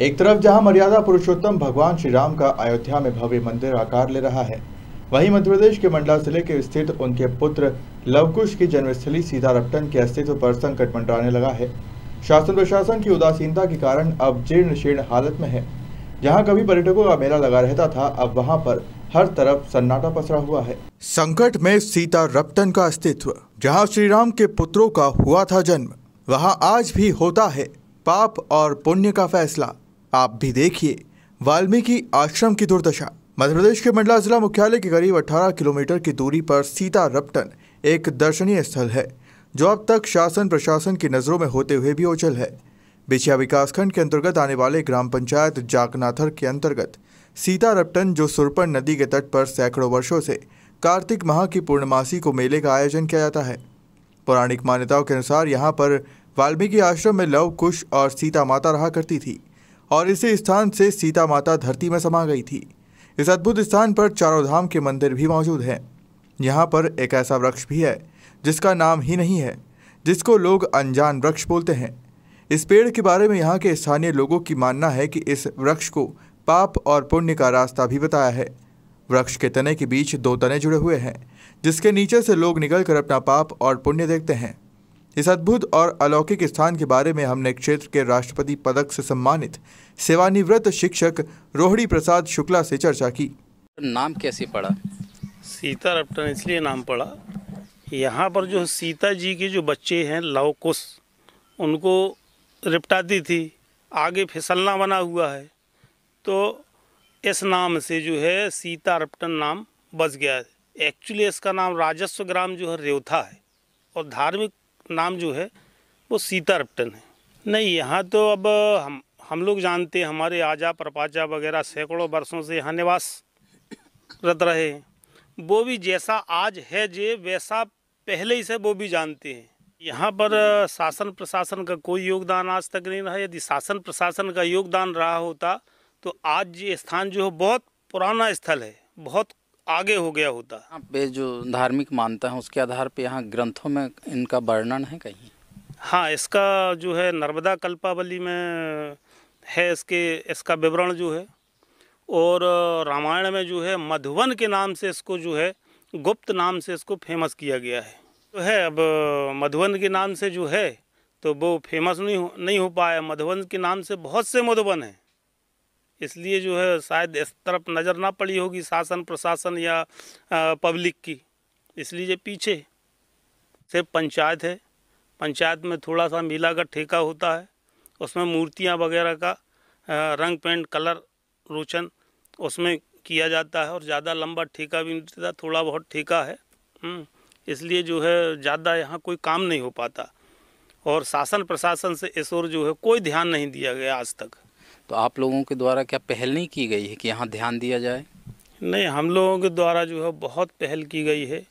एक तरफ जहां मर्यादा पुरुषोत्तम भगवान श्री राम का अयोध्या में भव्य मंदिर आकार ले रहा है वहीं मध्य प्रदेश के मंडला जिले के स्थित उनके पुत्र लवकुश की जन्मस्थली सीधा रपटन के अस्तित्व पर संकट मंडराने लगा है शासन प्रशासन की उदासीनता के कारण अब जीर्ण शीर्ण हालत में है जहां कभी पर्यटकों का मेला लगा रहता था अब वहां पर हर तरफ सन्नाटा पसरा हुआ है संकट में सीता रपटन का अस्तित्व जहाँ श्री राम के पुत्रों का हुआ था जन्म वहाँ आज भी होता है पाप और पुण्य का फैसला आप भी देखिए वाल्मीकि आश्रम की दुर्दशा मध्य प्रदेश के मंडला जिला मुख्यालय के करीब 18 किलोमीटर की दूरी पर सीता रपटन एक दर्शनीय स्थल है जो अब तक शासन प्रशासन की नज़रों में होते हुए भी ओझल है बिछिया विकासखंड के अंतर्गत आने वाले ग्राम पंचायत जाकनाथर के अंतर्गत सीता रपटन जो सुरपन नदी के तट पर सैकड़ों वर्षों से कार्तिक माह की पूर्णमासी को मेले का आयोजन किया जाता है पौराणिक मान्यताओं के अनुसार यहाँ पर वाल्मीकि आश्रम में लव कुश और सीता माता रहा करती थी और इसी स्थान से सीता माता धरती में समा गई थी इस अद्भुत स्थान पर चारों धाम के मंदिर भी मौजूद हैं यहाँ पर एक ऐसा वृक्ष भी है जिसका नाम ही नहीं है जिसको लोग अनजान वृक्ष बोलते हैं इस पेड़ के बारे में यहाँ के स्थानीय लोगों की मानना है कि इस वृक्ष को पाप और पुण्य का रास्ता भी बताया है वृक्ष के तने के बीच दो तने जुड़े हुए हैं जिसके नीचे से लोग निकलकर अपना पाप और पुण्य देखते हैं इस अद्भुत और अलौकिक स्थान के बारे में हमने क्षेत्र के राष्ट्रपति पदक से सम्मानित सेवानिवृत्त शिक्षक रोहड़ी प्रसाद शुक्ला से चर्चा की नाम कैसे पड़ा सीता रपटन इसलिए नाम पड़ा यहाँ पर जो सीता जी के जो बच्चे हैं लव उनको रिपटाती थी आगे फिसलना बना हुआ है तो इस नाम से जो है सीता रपटन नाम बच गया है एक्चुअली इसका नाम राजस्व ग्राम जो है रेवथा है और धार्मिक नाम जो है वो सीता रपटन है नहीं यहाँ तो अब हम हम लोग जानते हैं हमारे आजा परपाचा वगैरह सैकड़ों वर्षों से यहाँ निवास रत रहे हैं वो भी जैसा आज है जे वैसा पहले ही से वो भी जानते हैं यहाँ पर शासन प्रशासन का कोई योगदान आज तक नहीं रहा यदि शासन प्रशासन का योगदान रहा होता तो आज ये स्थान जो है बहुत पुराना स्थल है बहुत आगे हो गया होता आप हाँ, पे जो धार्मिक मानता है उसके आधार पर यहाँ ग्रंथों में इनका वर्णन है कहीं हाँ इसका जो है नर्मदा कल्पावली में है इसके इसका विवरण जो है और रामायण में जो है मधुवन के नाम से इसको जो है गुप्त नाम से इसको फेमस किया गया है तो है अब मधुवन के नाम से जो है तो वो फेमस नहीं हो नहीं हो पाया मधुवन के नाम से बहुत से मधुबन हैं इसलिए जो है शायद इस तरफ नज़र ना पड़ी होगी शासन प्रशासन या पब्लिक की इसलिए पीछे सिर्फ पंचायत है पंचायत में थोड़ा सा मीला का ठेका होता है उसमें मूर्तियाँ वगैरह का रंग पेंट कलर रोचन उसमें किया जाता है और ज़्यादा लंबा ठेका भी नहीं देता थोड़ा बहुत ठेका है हम्म, इसलिए जो है ज़्यादा यहाँ कोई काम नहीं हो पाता और शासन प्रशासन से इस ओर जो है कोई ध्यान नहीं दिया गया आज तक तो आप लोगों के द्वारा क्या पहल नहीं की गई है कि यहाँ ध्यान दिया जाए नहीं हम लोगों के द्वारा जो है बहुत पहल की गई है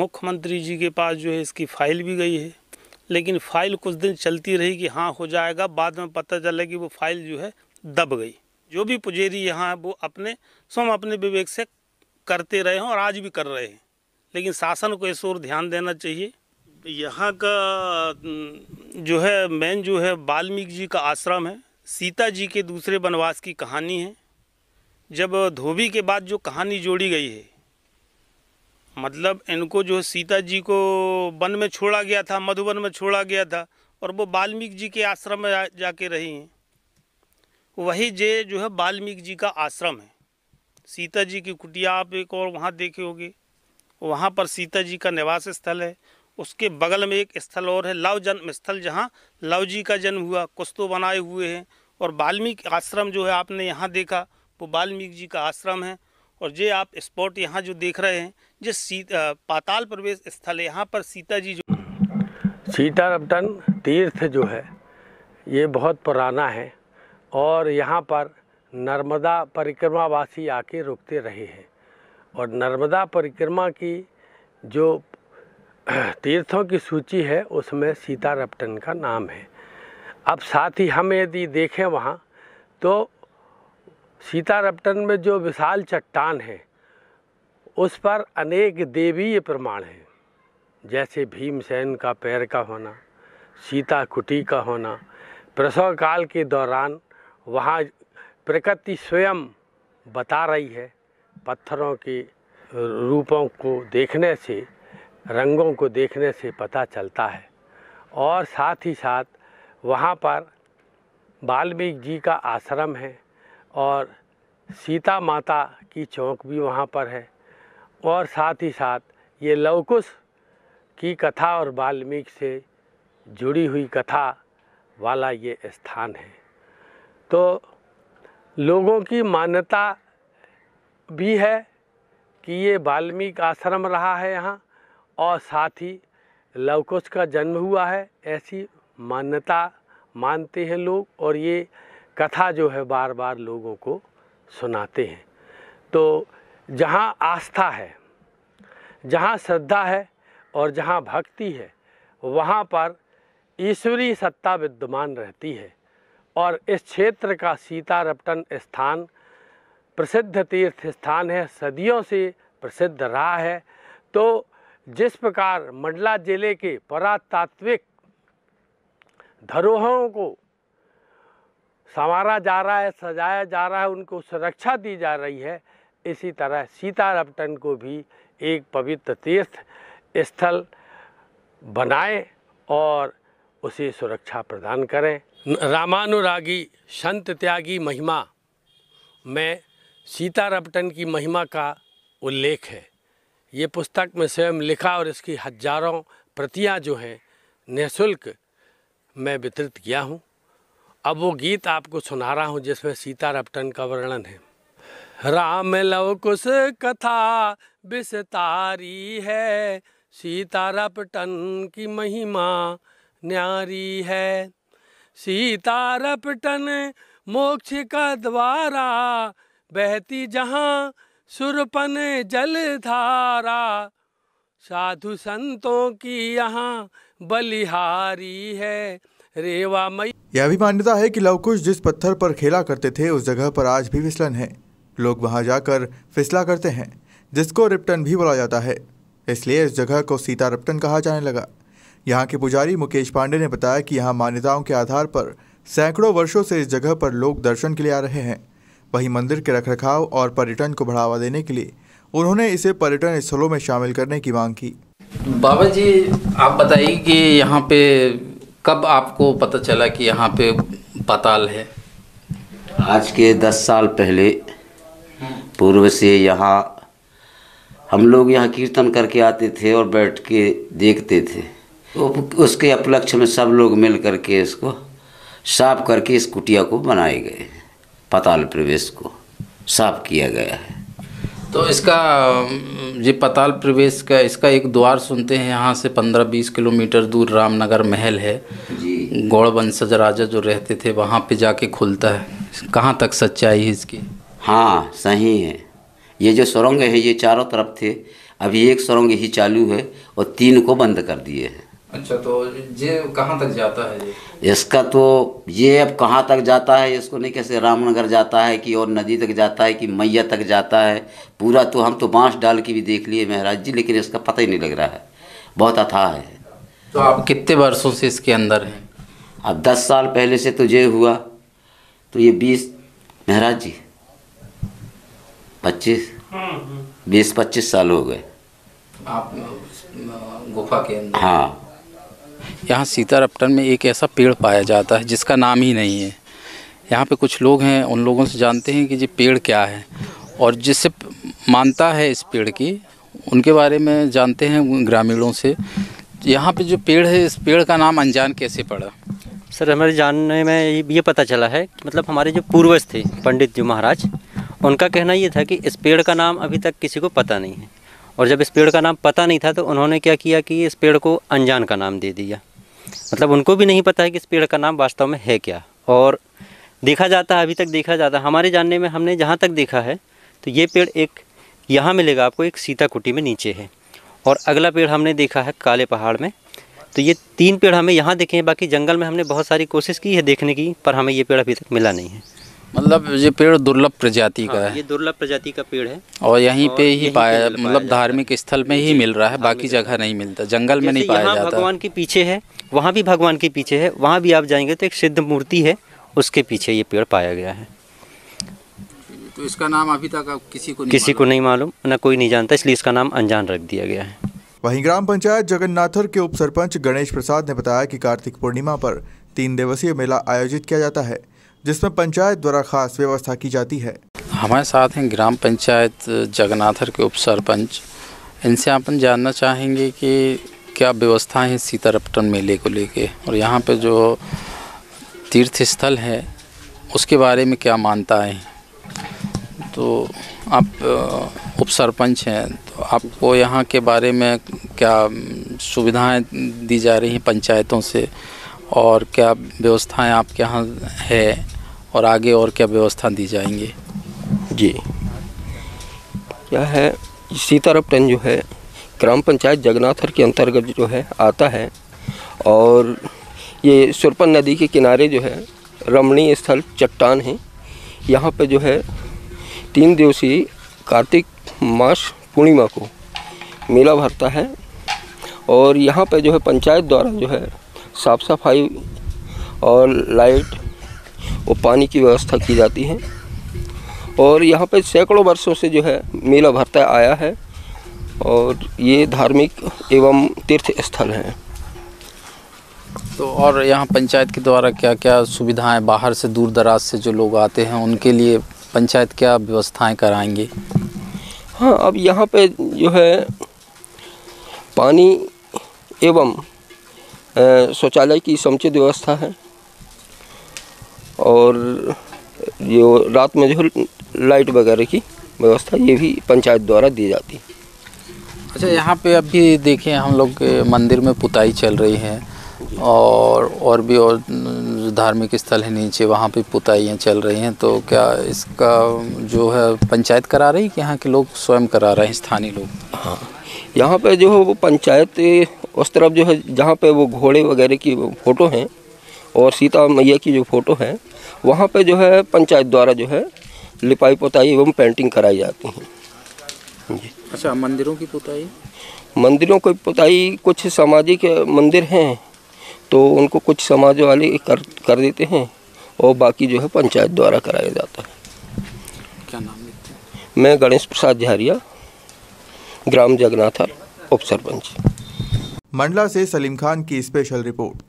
मुख्यमंत्री जी के पास जो है इसकी फाइल भी गई है लेकिन फाइल कुछ दिन चलती रही कि हाँ हो जाएगा बाद में पता चला कि वो फाइल जो है दब गई जो भी पुजेरी यहाँ है वो अपने स्वयं अपने विवेक से करते रहे हैं और आज भी कर रहे हैं लेकिन शासन को इस ओर ध्यान देना चाहिए यहाँ का जो है मेन जो है वाल्मीकि जी का आश्रम है सीता जी के दूसरे वनवास की कहानी है जब धोबी के बाद जो कहानी जोड़ी गई है मतलब इनको जो सीता जी को वन में छोड़ा गया था मधुबन में छोड़ा गया था और वो बाल्मीकि जी के आश्रम में जा, जाके रही हैं वही जे जो है बाल्मीकि जी का आश्रम है सीता जी की कुटिया आप एक और वहाँ देखे होंगे वहाँ पर सीता जी का निवास स्थल है उसके बगल में एक स्थल और है लव जन्म स्थल जहाँ लव जी का जन्म हुआ कुछ तो बनाए हुए हैं और वाल्मीकि आश्रम जो है आपने यहाँ देखा वो वाल्मीकि जी का आश्रम है और ये आप स्पॉट यहाँ जो देख रहे हैं जो सी पाताल प्रवेश स्थल है यहाँ पर सीता जी जो सीता रपटन तीर्थ जो है ये बहुत पुराना है और यहाँ पर नर्मदा परिक्रमावासी आके रुकते रहे हैं और नर्मदा परिक्रमा की जो तीर्थों की सूची है उसमें सीता रपटन का नाम है अब साथ ही हम यदि देखें वहाँ तो सीता रपटन में जो विशाल चट्टान है उस पर अनेक देवीय प्रमाण हैं जैसे भीमसेन का पैर का होना सीता कुटी का होना प्रसव काल के दौरान वहाँ प्रकृति स्वयं बता रही है पत्थरों के रूपों को देखने से रंगों को देखने से पता चलता है और साथ ही साथ वहाँ पर वाल्मीकि जी का आश्रम है और सीता माता की चौक भी वहाँ पर है और साथ ही साथ ये लवकुश की कथा और वाल्मीकि से जुड़ी हुई कथा वाला ये स्थान है तो लोगों की मान्यता भी है कि ये वाल्मीकि आश्रम रहा है यहाँ और साथ ही लवकुश का जन्म हुआ है ऐसी मान्यता मानते हैं लोग और ये कथा जो है बार बार लोगों को सुनाते हैं तो जहाँ आस्था है जहाँ श्रद्धा है और जहाँ भक्ति है वहाँ पर ईश्वरीय सत्ता विद्यमान रहती है और इस क्षेत्र का सीता रपटन स्थान प्रसिद्ध तीर्थ स्थान है सदियों से प्रसिद्ध रहा है तो जिस प्रकार मंडला जिले के परातात्विक धरोहरों को संवारा जा रहा है सजाया जा रहा है उनको सुरक्षा दी जा रही है इसी तरह सीता रपटन को भी एक पवित्र तीर्थ स्थल बनाए और उसे सुरक्षा प्रदान करें रामानुरागी संत त्यागी महिमा में सीता रपटन की महिमा का उल्लेख है ये पुस्तक में स्वयं लिखा और इसकी हजारों प्रतियां जो हैं निःशुल्क मैं वितरित किया हूँ अब वो गीत आपको सुना रहा हूँ जिसमें सीता रपटन का वर्णन है राम लव कुश कथा विस्तारी है सीता रपटन की महिमा न्यारी है सीता रपटन मोक्ष का द्वारा बहती जहाँ सुरपन जल धारा साधु संतों की यहाँ बलिहारी है रेवा मई यह भी मान्यता है कि लवकुश जिस पत्थर पर खेला करते थे उस जगह पर आज भी फिसलन है लोग वहां जाकर फिसला करते हैं जिसको रिप्टन भी बोला जाता है इसलिए इस जगह को सीता रिप्टन कहा जाने लगा यहाँ के पुजारी मुकेश पांडे ने बताया कि यहाँ मान्यताओं के आधार पर सैकड़ों वर्षों से इस जगह पर लोग दर्शन के लिए आ रहे हैं वहीं मंदिर के रखरखाव और पर्यटन को बढ़ावा देने के लिए उन्होंने इसे पर्यटन स्थलों में शामिल करने की मांग की बाबा जी आप बताइए कि यहाँ पे कब आपको पता चला कि यहाँ पे पताल है आज के दस साल पहले पूर्व से यहाँ हम लोग यहाँ कीर्तन करके आते थे और बैठ के देखते थे उसके अपलक्ष्य में सब लोग मिल करके इसको साफ करके इस कुटिया को बनाए गए पताल प्रवेश को साफ किया गया है तो इसका ये पताल प्रवेश का इसका एक द्वार सुनते हैं यहाँ से पंद्रह बीस किलोमीटर दूर रामनगर महल है गौड़ वंशज राजा जो रहते थे वहाँ पे जाके खुलता है कहाँ तक सच्चाई है इसकी हाँ सही है ये जो सुरंग है ये चारों तरफ थे अभी एक सुरंग ही चालू है और तीन को बंद कर दिए हैं अच्छा तो ये कहाँ तक जाता है इसका तो ये अब कहाँ तक जाता है इसको नहीं कैसे रामनगर जाता है कि और नदी तक जाता है कि मैया तक जाता है पूरा तो हम तो बांस डाल के भी देख लिए महाराज जी लेकिन इसका पता ही नहीं लग रहा है बहुत अथाह है तो आप कितने वर्षों से इसके अंदर हैं अब दस साल पहले से तो ये हुआ तो ये बीस महाराज जी पच्चीस हम्म, हम्म। बीस पच्चीस साल हो गए आप गुफा के अंदर हाँ यहाँ सीतारपटन में एक ऐसा पेड़ पाया जाता है जिसका नाम ही नहीं है यहाँ पे कुछ लोग हैं उन लोगों से जानते हैं कि ये पेड़ क्या है और जिससे मानता है इस पेड़ की उनके बारे में जानते हैं ग्रामीणों से यहाँ पे जो पेड़ है इस पेड़ का नाम अनजान कैसे पड़ा सर हमारे जानने में ये पता चला है कि मतलब हमारे जो पूर्वज थे पंडित जी महाराज उनका कहना ये था कि इस पेड़ का नाम अभी तक किसी को पता नहीं है और जब इस पेड़ का नाम पता नहीं था तो उन्होंने क्या किया कि इस पेड़ को अनजान का नाम दे दिया मतलब उनको भी नहीं पता है कि इस पेड़ का नाम वास्तव में है क्या और देखा जाता है अभी तक देखा जाता है हमारे जानने में हमने जहाँ तक देखा है तो ये पेड़ एक यहाँ मिलेगा आपको एक सीता कुटी में नीचे है और अगला पेड़ हमने देखा है काले पहाड़ में तो ये तीन पेड़ हमें यहाँ देखे हैं बाकी जंगल में हमने बहुत सारी कोशिश की है देखने की पर हमें ये पेड़ अभी तक मिला नहीं है मतलब ये पेड़ दुर्लभ प्रजाति का हाँ, है ये दुर्लभ प्रजाति का पेड़ है और यहीं पे ही पाया मतलब धार्मिक स्थल में ही मिल रहा है बाकी जगह नहीं मिलता जंगल में नहीं पाया जाता भगवान के पीछे है वहाँ भी भगवान के पीछे है वहाँ भी आप जाएंगे तो एक सिद्ध मूर्ति है उसके पीछे ये पेड़ पाया गया है तो इसका नाम अभी तक किसी को किसी को नहीं मालूम न कोई नहीं जानता इसलिए इसका नाम अनजान रख दिया गया है वहीं ग्राम पंचायत जगन्नाथर के उप सरपंच गणेश प्रसाद ने बताया कि कार्तिक पूर्णिमा पर तीन दिवसीय मेला आयोजित किया जाता है जिसमें पंचायत द्वारा खास व्यवस्था की जाती है हमारे साथ हैं ग्राम पंचायत जगन्नाथर के उप सरपंच इनसे अपन जानना चाहेंगे कि क्या व्यवस्था है सीतारपटन मेले को लेके और यहाँ पे जो तीर्थ स्थल है उसके बारे में क्या मानता है तो आप उप सरपंच हैं तो आपको यहाँ के बारे में क्या सुविधाएं दी जा रही हैं पंचायतों से और क्या व्यवस्थाएं आपके यहाँ है और आगे और क्या व्यवस्था दी जाएंगे जी क्या है सीतारपटन जो है ग्राम पंचायत जगन्नाथर के अंतर्गत जो है आता है और ये सुरपन नदी के किनारे जो है रमणीय स्थल चट्टान है यहाँ पे जो है तीन दिवसीय कार्तिक मास पूर्णिमा को मेला भरता है और यहाँ पे जो है पंचायत द्वारा जो है साफ सफाई और लाइट और पानी की व्यवस्था की जाती है और यहाँ पे सैकड़ों वर्षों से जो है मेला भरता आया है और ये धार्मिक एवं तीर्थ स्थल है तो और यहाँ पंचायत के द्वारा क्या क्या सुविधाएं बाहर से दूर दराज से जो लोग आते हैं उनके लिए पंचायत क्या व्यवस्थाएं कराएंगे हाँ अब यहाँ पे जो है पानी एवं शौचालय की समुचित व्यवस्था है और जो रात में जो लाइट वगैरह की व्यवस्था ये भी पंचायत द्वारा दी जाती है अच्छा यहाँ पे अभी देखें हम लोग के मंदिर में पुताई चल रही है और और भी और धार्मिक स्थल है नीचे वहाँ पे पुताइयाँ चल रही हैं तो क्या इसका जो है पंचायत करा रही है कि यहाँ के लोग स्वयं करा रहे हैं स्थानीय लोग हाँ यहाँ पे जो है वो पंचायत उस तरफ जो है जहाँ पे वो घोड़े वगैरह की फ़ोटो हैं और सीता मैया की जो फ़ोटो है वहाँ पे जो है पंचायत द्वारा जो है लिपाई पोताई एवं पेंटिंग कराई जाती हैं जी अच्छा मंदिरों की पोताई मंदिरों की पोताई कुछ सामाजिक मंदिर हैं तो उनको कुछ समाज वाले कर कर देते हैं और बाकी जो है पंचायत द्वारा कराया जाता है क्या नाम हैं मैं गणेश प्रसाद झारिया ग्राम जगनाथर उप सरपंच मंडला से सलीम खान की स्पेशल रिपोर्ट